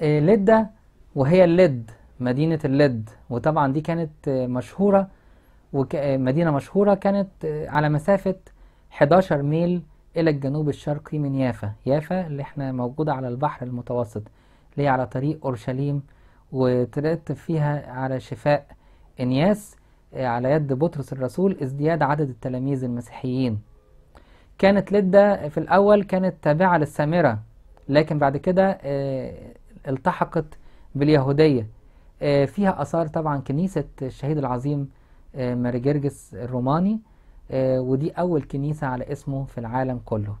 آه، لدة وهي اللد مدينة اللد وطبعا دي كانت آه، مشهورة آه، مدينة مشهورة كانت على مسافة 11 ميل إلى الجنوب الشرقي من يافا يافا اللي احنا موجودة على البحر المتوسط اللي هي على طريق أورشليم وترتب فيها على شفاء إنياس على يد بطرس الرسول ازدياد عدد التلاميذ المسيحيين كانت لدة في الأول كانت تابعة للسامرة لكن بعد كده التحقت باليهودية آه، فيها آثار طبعا كنيسة الشهيد العظيم آه، ماري الروماني آه، ودي أول كنيسة على اسمه في العالم كله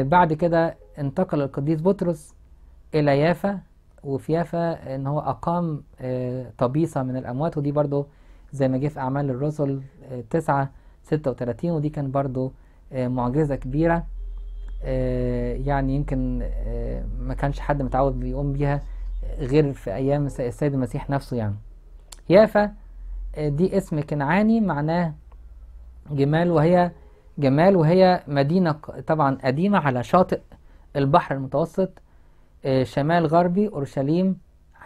بعد كده انتقل القديس بطرس إلى يافا وفي يافا إن هو أقام طبيصة من الأموات ودي برضو زي ما جه في أعمال الرسل تسعة ستة وتلاتين ودي كان برضو معجزة كبيرة آه، يعني يمكن آه، ما كانش حد متعود بيقوم بيها غير في أيام السيد المسيح نفسه يعني يافا آه، دي اسم كنعاني معناه جمال وهي جمال وهي مدينة طبعا قديمة على شاطئ البحر المتوسط شمال غربي أورشليم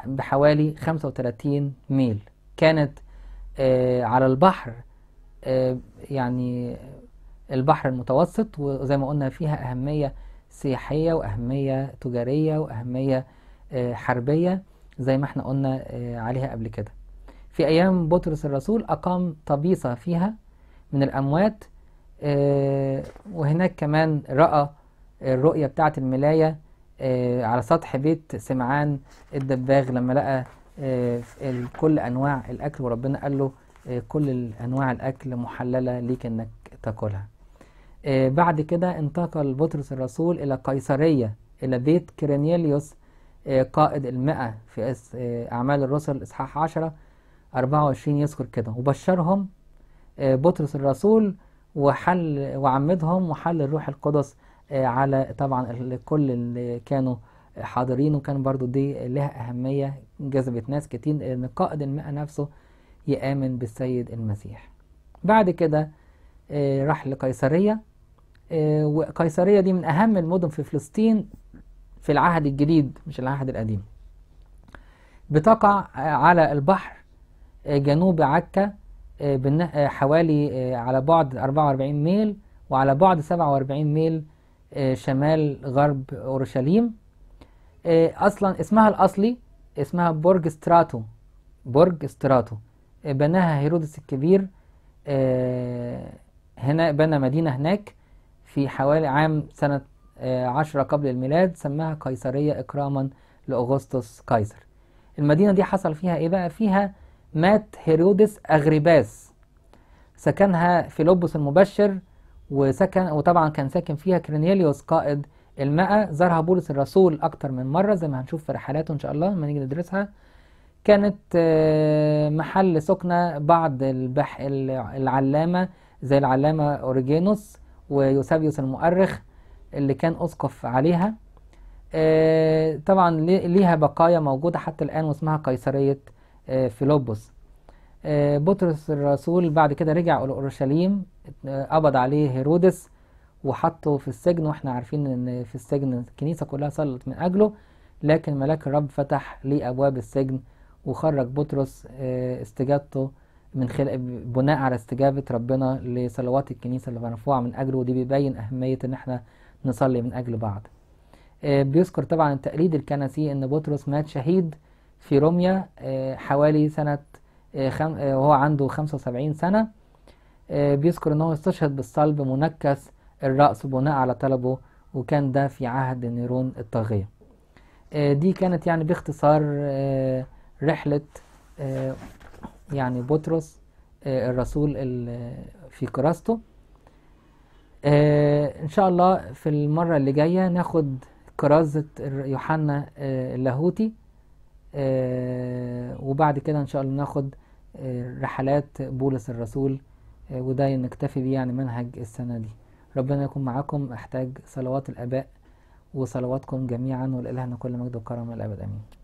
بحوالي 35 ميل كانت على البحر يعني البحر المتوسط وزي ما قلنا فيها أهمية سياحية وأهمية تجارية وأهمية آه، حربية زي ما احنا قلنا آه، عليها قبل كده في أيام بطرس الرسول أقام طبيصة فيها من الأموات آه، وهناك كمان رأى الرؤية بتاعة الملاية على سطح بيت سمعان الدباغ لما لقى كل أنواع الأكل وربنا قال له كل أنواع الأكل محللة ليك إنك تاكلها آه، بعد كده انتقل بطرس الرسول إلى قيصرية إلى بيت كيرينيليوس آه، قائد المئة في آه، أعمال الرسل إصحاح 10 24 يذكر كده وبشرهم بطرس الرسول وحل وعمدهم وحل الروح القدس على طبعا كل اللي كانوا حاضرين وكان برضو دي لها أهمية جذبت ناس كتير إن قائد المئة نفسه يآمن بالسيد المسيح بعد كده راح لقيصرية آه، وقيصرية دي من أهم المدن في فلسطين في العهد الجديد مش العهد القديم بتقع آه، على البحر آه، جنوب عكا حوالي على بعد 44 ميل وعلى بعد 47 ميل شمال غرب أورشليم أصلا اسمها الأصلي اسمها برج ستراتو برج ستراتو بناها هيرودس الكبير هنا بنى مدينة هناك في حوالي عام سنة آه، عشرة قبل الميلاد سماها قيصرية إكراما لأغسطس قيصر المدينة دي حصل فيها إيه بقى؟ فيها مات هيرودس أغرباس سكنها فيلبس المبشر وسكن وطبعا كان ساكن فيها كرينيليوس قائد الماء زارها بولس الرسول أكتر من مرة زي ما هنشوف في رحلاته إن شاء الله لما نيجي ندرسها كانت آه، محل سكنة بعض البح العلامة زي العلامة أوريجينوس ويوسابيوس المؤرخ اللي كان أسقف عليها آه، طبعا ليها بقايا موجودة حتى الآن واسمها قيصرية آه، فيلوبوس آه، بطرس الرسول بعد كده رجع اورشليم قبض عليه هيرودس وحطه في السجن واحنا عارفين ان في السجن الكنيسه كلها صلت من اجله لكن ملاك الرب فتح لي ابواب السجن وخرج بطرس استجابته من خلال بناء على استجابة ربنا لصلوات الكنيسة اللي مرفوعة من أجله ودي بيبين أهمية إن إحنا نصلي من أجل بعض. آه، بيذكر طبعا التقليد الكنسي إن بطرس مات شهيد في روميا آه، حوالي سنة آه، خم... وهو عنده 75 سنة بيذكر إن هو استشهد بالصلب منكس الرأس بناء على طلبه وكان ده في عهد نيرون الطاغية. دي كانت يعني باختصار رحلة يعني بطرس آه، الرسول في كراسته آه، ان شاء الله في المرة اللي جاية ناخد كرازة يوحنا آه، اللاهوتي وبعد كده ان شاء الله ناخد رحلات بولس الرسول وده نكتفي بيه يعني منهج السنة دي ربنا يكون معاكم احتاج صلوات الاباء وصلواتكم جميعا والالهنا كل مجد وكرم الابد امين